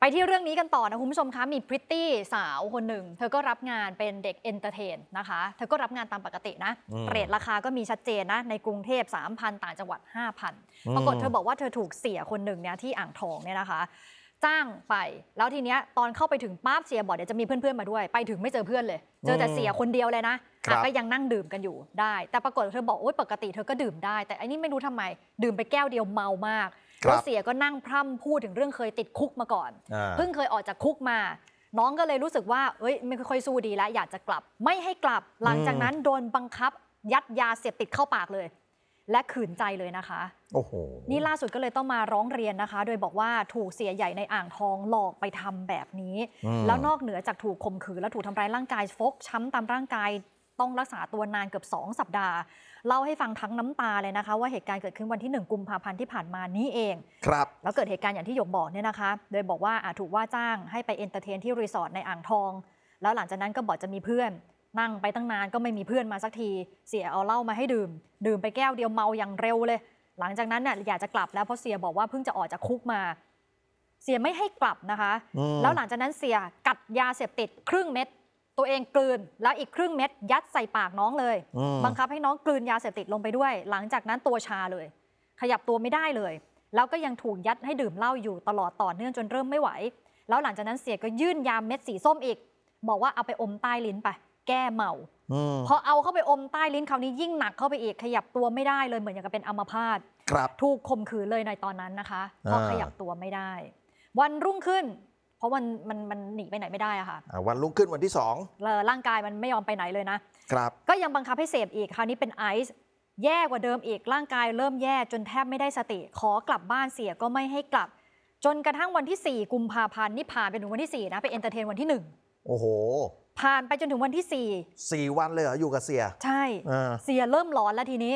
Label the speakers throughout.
Speaker 1: ไปที่เรื่องนี้กันต่อนะ คุณผู้ชมคะมีพริตตี้สาวคนหนึ่ง เธอก็รับงานเป็นเด็กเอนเตอร์เทนนะคะ เธอก็รับงานตามปกตินะเรทราคาก็มีชัดเจนนะในกรุงเทพ3,000 ต่างจังหวัด 5,000 ปรากฏเธอบอกว่าเธอถูกเสียคนหนึ่งเนี่ยที่อ่างทองเนี่ยนะคะ จ้างไป แล้วทีเนี้ยตอนเข้าไปถึงป้าบเสียบอกเดี๋ยวจะมีเพื่อนๆมาด้วย ไปถึงไม่เจอเพื่อนเลย เจอแต่เสียคนเดียวเลยนะก็ยังนั่งดื่มกันอยู่ได้ แต่ปรากฏเธอบอกโอ๊ยปกติเธอก็ดื่มได้แต่อันนี้ไม่รู้ทำไม ดื่มไปแก้วเดียวเมามากแล้วเสียก็นั่งพร่ำพูดถึงเรื่องเคยติดคุกมาก่อน เพิ่งเคยออกจากคุกมา น้องก็เลยรู้สึกว่า เอ้ย ไม่ค่อยสู้ดีแล้วอยากจะกลับไม่ให้กลับ หลังจากนั้นโดนบังคับยัดยาเสพติดเข้าปากเลย และขืนใจเลยนะคะโอ้โหนี่ล่าสุดก็เลยต้องมาร้องเรียนนะคะ โดยบอกว่าถูกเสียใหญ่ในอ่างทองหลอกไปทำแบบนี้ แล้วนอกเหนือจากถูกข่มขืนและถูกทำร้ายร่างกายฟกช้ำตามร่างกายต้องรักษาตัวนานเกือบ 2 สัปดาห์ เล่าให้ฟังทั้งน้ำตาเลยนะคะ ว่าเหตุการณ์เกิดขึ้นวันที่ 1กุมภาพันธ์ที่ผ่านมานี้เองครับ แล้วเกิดเหตุการณ์อย่างที่หยกบอกเนี่ยนะคะ โดยบอกว่าถูกว่าจ้างให้ไปเอนเตอร์เทนที่รีสอร์ทในอ่างทอง แล้วหลังจากนั้นก็บอกจะมีเพื่อนนั่งไปตั้งนานก็ไม่มีเพื่อนมาสักที เสียเอาเหล้ามาให้ดื่ม ดื่มไปแก้วเดียวเมาอย่างเร็วเลย หลังจากนั้นเนี่ยอยากจะกลับแล้วเพราะเสียบอกว่าเพิ่งจะออกจากคุกมา เสียไม่ให้กลับนะคะ แล้วหลังจากนั้นเสียกัดยาเสพติดครึ่งเม็ดตัวเองกลืนแล้วอีกครึ่งเม็ดยัดใส่ปากน้องเลย บังคับให้น้องกลืนยาเสพติดลงไปด้วย หลังจากนั้นตัวชาเลย ขยับตัวไม่ได้เลย แล้วก็ยังถูกยัดให้ดื่มเหล้าอยู่ตลอดต่อเนื่องจนเริ่มไม่ไหว แล้วหลังจากนั้นเสียก็ยื่นยาเม็ดสีส้มอีกบอกว่าเอาไปอมใต้ลิ้นไป แก้เมาพอเอาเข้าไปอมใต้ลิ้นคราวนี้ยิ่งหนักเข้าไปอีกขยับตัวไม่ได้เลยเหมือนอย่างกับเป็นอัมพาตถูกข่มขืนเลยในตอนนั้นนะคะเพราะขยับตัวไม่ได้ วันรุ่งขึ้นเพราะมันมันมันหนีไปไหนไม่ได้อะค่ะ
Speaker 2: วันรุ่งขึ้นวันที่สอง
Speaker 1: ร่างกายมันไม่ยอมไปไหนเลยนะ ครับก็ยังบังคับให้เสพอีกคราวนี้เป็นไอซ์แย่กว่าเดิมอีก ร่างกายเริ่มแย่จนแทบไม่ได้สติ ขอกลับบ้านเสียก็ไม่ให้กลับ จนกระทั่งวันที่ 4 กุมภาพันธ์นี่ผ่านไปถึงวันที่ 4 นะ ไปเอนเตอร์เทนวันที่ 1 โอ้โห ผ่านไปจนถึงวันที
Speaker 2: ่4 4วันเลยเหรออยู่กับเสีย
Speaker 1: ใช่เสียเริ่มหลอนแล้วทีนี้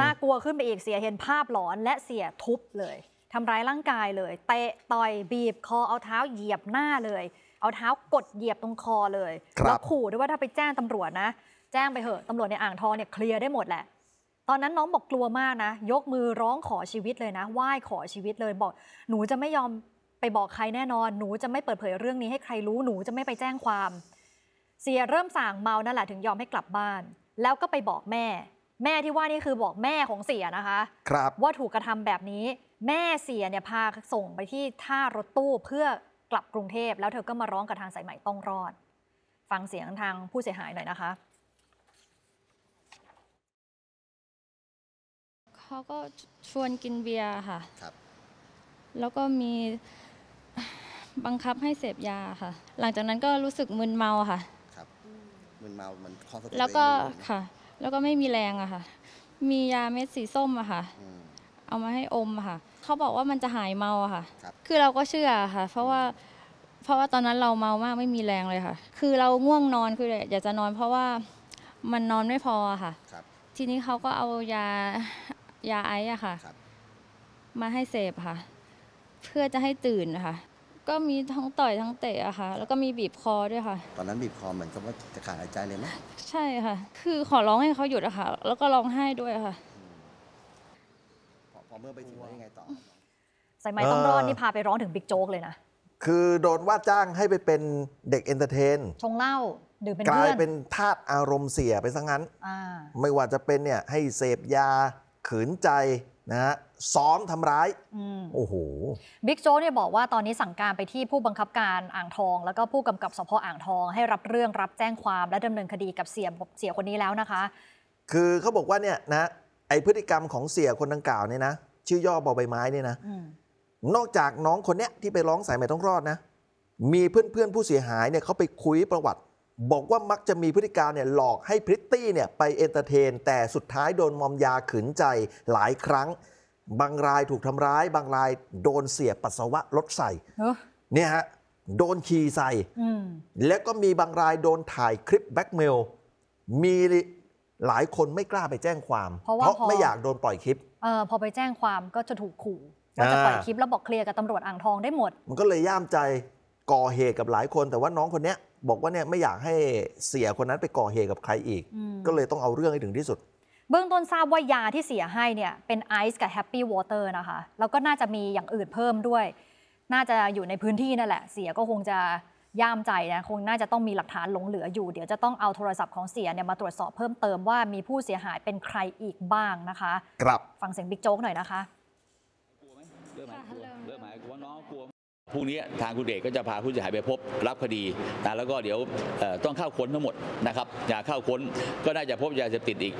Speaker 1: น่ากลัวขึ้นไปอีกเสียเห็นภาพหลอนและเสียทุบเลยทำร้ายร่างกายเลย เตะต่อยบีบ คอเอาเท้าเหยียบหน้าเลย เอาเท้ากดเหยียบตรงคอเลยแล้วขู่ด้วยว่าถ้าไปแจ้งตำรวจนะ แจ้งไปเถอะตำรวจในอ่างทองเนี่ยเคลียร์ได้หมดแหละ ตอนนั้นน้องบอกกลัวมากนะ ยกมือร้องขอชีวิตเลยนะ ไหว้ขอชีวิตเลยบอกหนูจะไม่ยอมไปบอกใครแน่นอนหนูจะไม่เปิดเผยเรื่องนี้ให้ใครรู้หนูจะไม่ไปแจ้งความ เสียเริ่มสั่งเมานั่นแหละถึงยอมให้กลับบ้าน แล้วก็ไปบอกแม่แม่ที่ว่านี่คือบอกแม่ของเสียนะคะ ครับว่าถูกกระทำแบบนี้แม่เสียเนี่ยพาส่งไปที่ท่ารถตู้เพื่อกลับกรุงเทพแล้วเธอก็มาร้องกับทางสายใหม่ต้องรอดฟังเสียงทางผู้เสียหายหน่อยนะคะเขาก็ชวนกินเบียร์ค่ะครับ แล้วก็มีบังคับให้เสพยาค่ะ หลังจากนั้นก็รู้สึกมึนเมาค่ะ
Speaker 2: ครับมึนเมามันข
Speaker 1: ้อสแล้วก็ค่ะแล้วก็ไม่มีแรงอะค่ะ มียาเม็ดสีส้มอะค่ะ เอามาให้อมอะค่ะ เขาบอกว่ามันจะหายเมาอะค่ะ คือเราก็เชื่อค่ะ เพราะว่า เพราะว่าตอนนั้นเราเมามากไม่มีแรงเลยค่ะ คือเราง่วงนอนคืออยากจะนอนเพราะว่ามันนอนไม่พออะค่ะ ทีนี้เขาก็เอายายาไอซ์อะค่ะ มาให้เสพค่ะ เพื่อจะให้ตื่นคะคะก็มีทั้งต่อยทั้งเตะอะค่ะ แล้วก็มีบีบคอด้วยค่ะ
Speaker 2: ตอนนั้นบีบคอเหมือนกับว่าจะขาดหายใจเลยไหม
Speaker 1: ใช่ค่ะ คือขอร้องให้เขาหยุดอะค่ะ แล้วก็ร้องไห้ด้วยค่ะ
Speaker 2: พอเมื่อไปถึงยังไงต่อสายไม้ต้องรอดนี่พ
Speaker 1: าไปร้องถึงบิ๊กโจ๊กเลยนะ
Speaker 2: คือโดนว่าจ้างให้ไปเป็นเด็กเอนเตอร์เทน
Speaker 1: ชงเหล้าหรือเป็นกลาเพื่ยอนเป็นธาตุ
Speaker 2: อารมณ์เสียไปซะงั้นไม่ว่าจะเป็นเนี่ยให้เสพยาขืนใจนะฮะซ้อมทำร้ายโอ้โห
Speaker 1: บิ๊กโจ้เนี่ยบอกว่าตอนนี้สั่งการไปที่ผู้บังคับการอ่างทอง แล้วก็ผู้กำกับสพอ่างทองให้รับเรื่องรับแจ้งความและดำเนินคดีกับเสียเสียคนนี้แล้วนะคะ
Speaker 2: คือเขาบอกว่าเนี่ยนะไอพฤติกรรมของเสียคนดังกล่าวเนี่ยนะชื่อย่อบอใบไม้เนี่ยนะนอกจากน้องคนเนี้ยที่ไปร้องสายใหม่ต้องรอดนะ มีเพื่อนเพื่อนผู้เสียหายเนี่ยเขาไปคุยประวัติบอกว่ามักจะมีพฤติการเนี่ยหลอกให้พริตตี้เนี่ย ไปเอนเตอร์เทน แต่สุดท้ายโดนมอมยาขืนใจหลายครั้ง บางรายถูกทำร้าย บางรายโดนเสียปัสสาวะรถใส่เนี่ยฮะโดนขี่ใส่แล้วก็มีบางรายโดนถ่ายคลิปแบ็กเมลมีหลายคนไม่กล้าไปแจ้งความ เพราะาไม่อยากโดนปล่อยคลิป
Speaker 1: เออพอไปแจ้งความก็จะถูกขู่ว่าจะปล่อยคลิปแล้วบอกเคลียร์กับตำรวจอ่างทองได้หมด
Speaker 2: มันก็เลยย่ามใจก่อเหตุกับหลายคน แต่ว่าน้องคนเนี้ยบอกว่าเนี่ยไม่อยากให้เสียคนนั้นไปก่อเหตุกับใครอีก ก็เลยต้องเอาเรื่องให้ถึงที่สุด
Speaker 1: เบื้องต้นทราบว่ายาที่เสียให้เนี่ยเป็นไอซ์กับแฮปปี้วอเตอร์นะคะแล้วก็น่าจะมีอย่างอื่นเพิ่มด้วย น่าจะอยู่ในพื้นที่นั่นแหละ เสียก็คงจะย่ามใจนะคงน่าจะต้องมีหลักฐานหลงเหลืออยู่เดี๋ยวจะต้องเอาโทรศัพท์ของเสียเนี่ยมาตรวจสอบเพิ่มเติมว่า มีผู้เสียหายเป็นใครอีกบ้างนะคะครับฟังเสียงบิ๊กโจ๊กหน่อยนะ
Speaker 2: คะพรุ่งนี้ทางคุณเอกก็จะพาผู้เสียหายไปพบรับคดีแล้วก็เดี๋ยวต้องเข้าค้นทั้งหมดนะครับอยาเข้าค้นก็น่าจะพบยาเสพติดอีก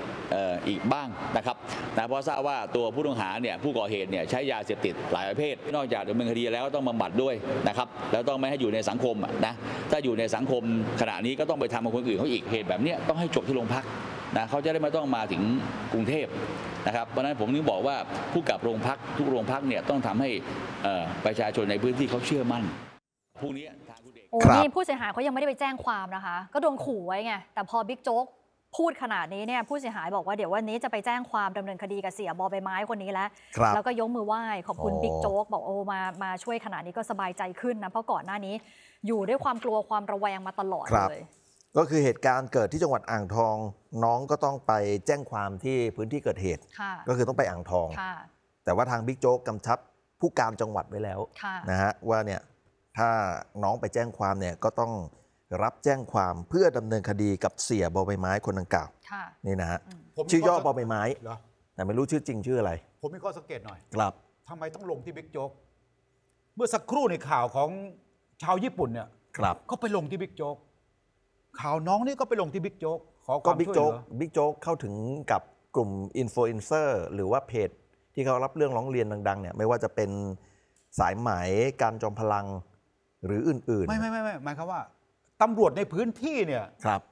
Speaker 2: อีกบ้างนะครับนะเพราะทราบว่าตัวผู้ต้องหาเนี่ยผู้ก่อเหตุเนี่ยใช้ยาเสพติดหลายประเภท นอกจากดำเนินคดีแล้วต้องบำบัดด้วยนะครับ แล้วต้องไม่ให้อยู่ในสังคมนะ ถ้าอยู่ในสังคมขณะนี้ก็ต้องไปทำกับคนอื่นเขาอีก เหตุแบบนี้ต้องให้จบที่โรงพักนะเขาจะได้ไม่ต้องมาถึงกรุงเทพนะครับ เพราะนั้นผมถึงบอกว่า ผู้กับโรงพัก ทุกโรงพักเนี่ยต้องทำให้ประชาชนในพื้นที่เขาเชื่อมั่นพรุ่งนี้
Speaker 1: โอ้นี่ผู้เสียหายเขายังไม่ได้ไปแจ้งความนะคะ ก็โดนขู่ไว้ไง แต่พอบิ๊กโจ๊กพูดขนาดนี้เนี่ยผู้เสียหายบอกว่าเดี๋ยววันนี้จะไปแจ้งความดำเนินคดีกับเสียบอใบไม้คนนี้แล้ว แล้วก็ยกมือไหว้ขอบคุณบิ๊กโจ๊กบอกโอ้มามาช่วยขนาดนี้ก็สบายใจขึ้นนะเพราะก่อนหน้านี้อยู่ด้วยความกลัวความระแวงมาตลอดเลย
Speaker 2: ก็คือเหตุการณ์เกิดที่จังหวัดอ่างทอง น้องก็ต้องไปแจ้งความที่พื้นที่เกิดเหตุ ก็คือต้องไปอ่างทอง แต่ว่าทางบิ๊กโจ๊กกำชับผู้การจังหวัดไว้แล้วนะฮะว่าเนี่ยถ้าน้องไปแจ้งความเนี่ยก็ต้องรับแจ้งความเพื่อดำเนินคดีกับเสียบอใบไม้คนดังกล่าวนี่นะฮะชื่อย่อบอใบไม้เหรอแต่ไม่รู้ชื่อจริงชื่ออะไร ผมมีข้อสังเกตหน่อยครับทำไมต้องลงที่บิ๊กโจ๊กเมื่อสักครู่ในข่าวของชาวญี่ปุ่นเนี่ยเขาไปลงที่บิ๊กโจ๊กข่าวน้องนี่ก็ไปลงที่บิ๊กโจ๊กขอคก็วามบิ๊กช่วยเหโจ๊กลือบิ๊กโจ๊กเข้าถึงกับกลุ่มอินฟลูเอนเซอร์หรือว่าเพจที่เขารับเรื่องร้องเรียนดังๆเนี่ยไม่ว่าจะเป็นสายไหมการจอมพลังหรืออื่นๆ ไม่ไม่ไม่หมายความว่าตำรวจในพื้นที่เนี่ย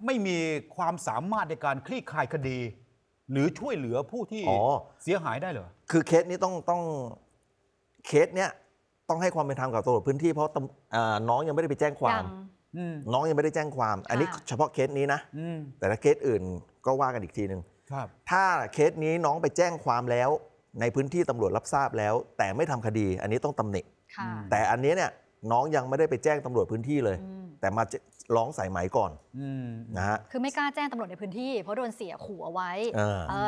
Speaker 2: ไม่มีความสามารถในการคลี่คลายคดี หรือช่วยเหลือผู้ที่เสียหายได้เหรอคือเคสนี้ต้องต้องเคสเนี้ยต้องให้ความเป็นธรรมกับตำรวจพื้นที่เพราะน้องยังไม่ได้ไปแจ้งความน้องยังไม่ได้แจ้งความ อันนี้เฉพาะเคสนี้นะ แต่ถ้าเคสอื่นก็ว่ากันอีกทีหนึ่งถ้าเคสนี้น้องไปแจ้งความแล้วในพื้นที่ตำรวจรับทราบแล้ว แต่ไม่ทำคดี อันนี้ต้องตำหนิแต่อันนี้เนี่ย น้องยังไม่ได้ไปแจ้งตำรวจพื้นที่เลย แต่มาร้องสายไหมก่อนนะฮะ
Speaker 1: คือไม่กล้าแจ้งตำรวจในพื้นที่ เพราะโดนเสียขู่เอาไว้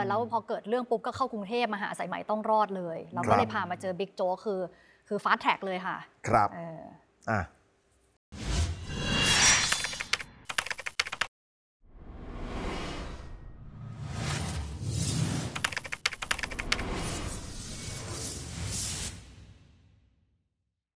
Speaker 1: แล้วพอเกิดเรื่องปุ๊บก็เข้ากรุงเทพมาหาสายไหมต้องรอดเลย เราก็เลยพามาเจอบิ๊กโจ้คือ คือฟาสแท็กเลยค่ะ ครับ
Speaker 2: อ่ะ